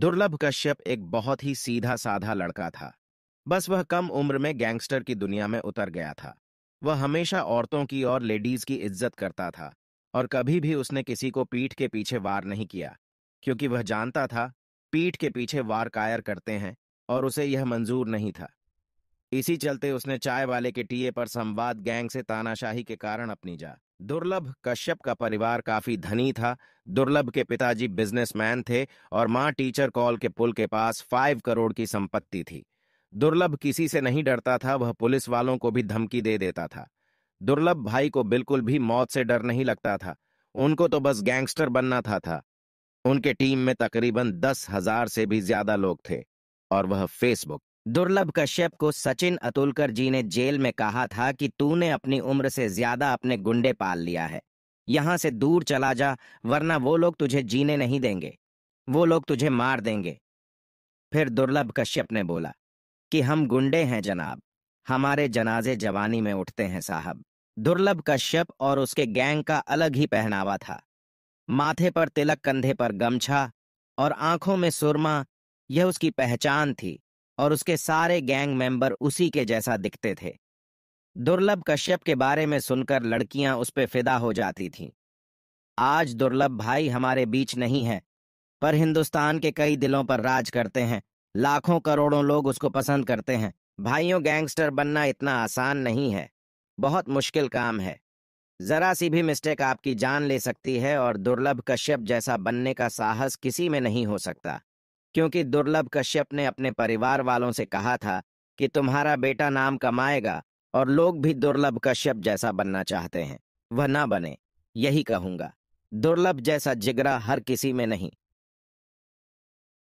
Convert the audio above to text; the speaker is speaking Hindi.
दुर्लभ कश्यप एक बहुत ही सीधा साधा लड़का था बस वह कम उम्र में गैंगस्टर की दुनिया में उतर गया था वह हमेशा औरतों की और लेडीज की इज्जत करता था और कभी भी उसने किसी को पीठ के पीछे वार नहीं किया क्योंकि वह जानता था पीठ के पीछे वार कायर करते हैं और उसे यह मंजूर नहीं था इसी चलते उसने चाय वाले के टीए पर संवाद गैंग से तानाशाही के कारण अपनी जा दुर्लभ कश्यप का परिवार काफी धनी था दुर्लभ के पिताजी बिजनेसमैन थे और माँ टीचर कॉल के पुल के पास फाइव करोड़ की संपत्ति थी दुर्लभ किसी से नहीं डरता था वह पुलिस वालों को भी धमकी दे देता था दुर्लभ भाई को बिल्कुल भी मौत से डर नहीं लगता था उनको तो बस गैंगस्टर बनना था था उनके टीम में तकरीबन दस हजार से भी ज्यादा लोग थे और वह फेसबुक दुर्लभ कश्यप को सचिन अतुलकर जी ने जेल में कहा था कि तूने अपनी उम्र से ज्यादा अपने गुंडे पाल लिया है यहां से दूर चला जा वरना वो लोग तुझे जीने नहीं देंगे वो लोग तुझे मार देंगे फिर दुर्लभ कश्यप ने बोला कि हम गुंडे हैं जनाब हमारे जनाजे जवानी में उठते हैं साहब दुर्लभ कश्यप और उसके गैंग का अलग ही पहनावा था माथे पर तिलक कंधे पर गमछा और आंखों में सुरमा यह उसकी पहचान थी और उसके सारे गैंग मेंबर उसी के जैसा दिखते थे दुर्लभ कश्यप के बारे में सुनकर लड़कियां उस पर फिदा हो जाती थीं आज दुर्लभ भाई हमारे बीच नहीं है पर हिंदुस्तान के कई दिलों पर राज करते हैं लाखों करोड़ों लोग उसको पसंद करते हैं भाइयों गैंगस्टर बनना इतना आसान नहीं है बहुत मुश्किल काम है जरा सी भी मिस्टेक आपकी जान ले सकती है और दुर्लभ कश्यप जैसा बनने का साहस किसी में नहीं हो सकता क्योंकि दुर्लभ कश्यप ने अपने परिवार वालों से कहा था कि तुम्हारा बेटा नाम कमाएगा और लोग भी दुर्लभ कश्यप जैसा बनना चाहते हैं वह ना बने यही कहूंगा दुर्लभ जैसा जिगरा हर किसी में नहीं